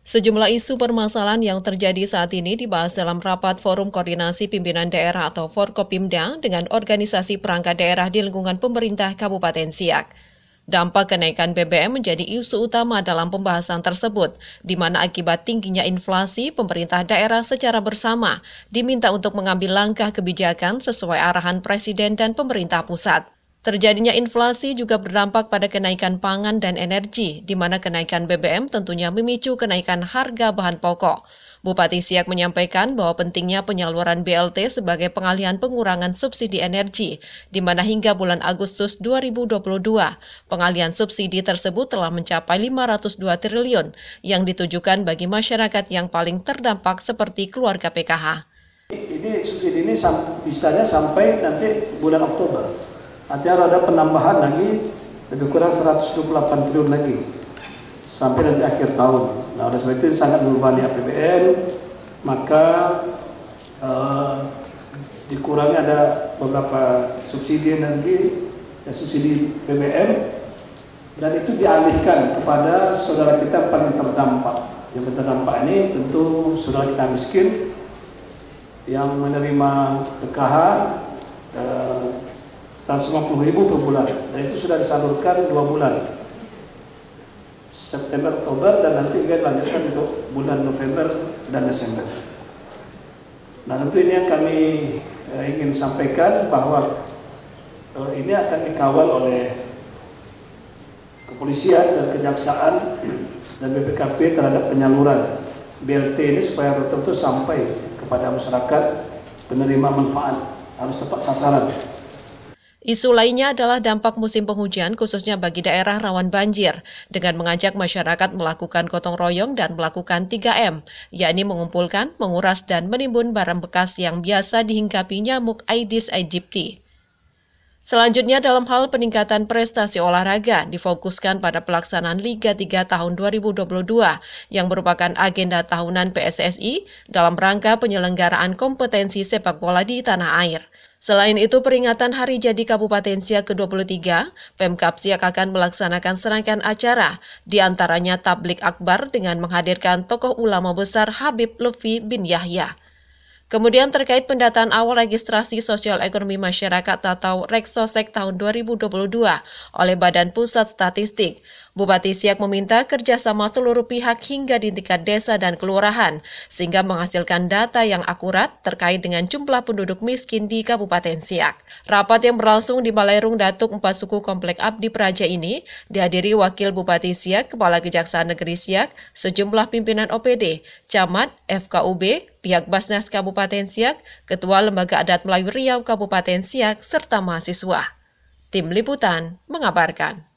Sejumlah isu permasalahan yang terjadi saat ini dibahas dalam rapat Forum Koordinasi Pimpinan Daerah atau Forkopimda dengan organisasi perangkat daerah di lingkungan pemerintah Kabupaten Siak. Dampak kenaikan BBM menjadi isu utama dalam pembahasan tersebut, di mana akibat tingginya inflasi, pemerintah daerah secara bersama diminta untuk mengambil langkah kebijakan sesuai arahan Presiden dan pemerintah pusat. Terjadinya inflasi juga berdampak pada kenaikan pangan dan energi, di mana kenaikan BBM tentunya memicu kenaikan harga bahan pokok. Bupati Siak menyampaikan bahwa pentingnya penyaluran BLT sebagai pengalihan pengurangan subsidi energi, di mana hingga bulan Agustus 2022, pengalihan subsidi tersebut telah mencapai 502 triliun yang ditujukan bagi masyarakat yang paling terdampak seperti keluarga PKH. Ini subsidi ini bisanya sampai nanti bulan Oktober Artinya ada penambahan lagi lebih kurang 128 triliun lagi sampai nanti akhir tahun. Nah, oleh sebab itu sangat membebani APBN, maka uh, dikurangi ada beberapa subsidi energi, ya, subsidi BBM, dan itu dialihkan kepada saudara kita paling terdampak. Yang terdampak ini tentu saudara kita miskin yang menerima TKH, uh, eh, 150 ribu per bulan dan itu sudah disalurkan dua bulan September, Oktober dan nanti kita lanjutkan untuk bulan November dan Desember nah tentu ini yang kami eh, ingin sampaikan bahwa eh, ini akan dikawal oleh kepolisian dan kejaksaan dan BPKP terhadap penyaluran BLT ini supaya betul-betul sampai kepada masyarakat penerima manfaat harus tepat sasaran. Isu lainnya adalah dampak musim penghujan khususnya bagi daerah rawan banjir dengan mengajak masyarakat melakukan gotong royong dan melakukan 3M, yakni mengumpulkan, menguras, dan menimbun barang bekas yang biasa dihinggapi nyamuk Aedes aegypti. Selanjutnya dalam hal peningkatan prestasi olahraga difokuskan pada pelaksanaan Liga 3 tahun 2022 yang merupakan agenda tahunan PSSI dalam rangka penyelenggaraan kompetensi sepak bola di tanah air. Selain itu, peringatan Hari Jadi Kabupaten Siak ke-23, Pemkap Siak akan melaksanakan serangkaian acara, diantaranya tablik akbar dengan menghadirkan tokoh ulama besar Habib Lutfi bin Yahya. Kemudian terkait pendataan awal registrasi sosial ekonomi masyarakat atau Reksosek tahun 2022 oleh Badan Pusat Statistik, Bupati Siak meminta kerjasama seluruh pihak hingga di tingkat desa dan kelurahan, sehingga menghasilkan data yang akurat terkait dengan jumlah penduduk miskin di Kabupaten Siak. Rapat yang berlangsung di Balairung Datuk Empat Suku Komplek Abdi Praja ini dihadiri Wakil Bupati Siak, Kepala Kejaksaan Negeri Siak, sejumlah pimpinan OPD, Camat, FKUB, pihak Basnas Kabupaten Siak, Ketua Lembaga Adat Melayu Riau Kabupaten Siak, serta mahasiswa. Tim Liputan mengabarkan.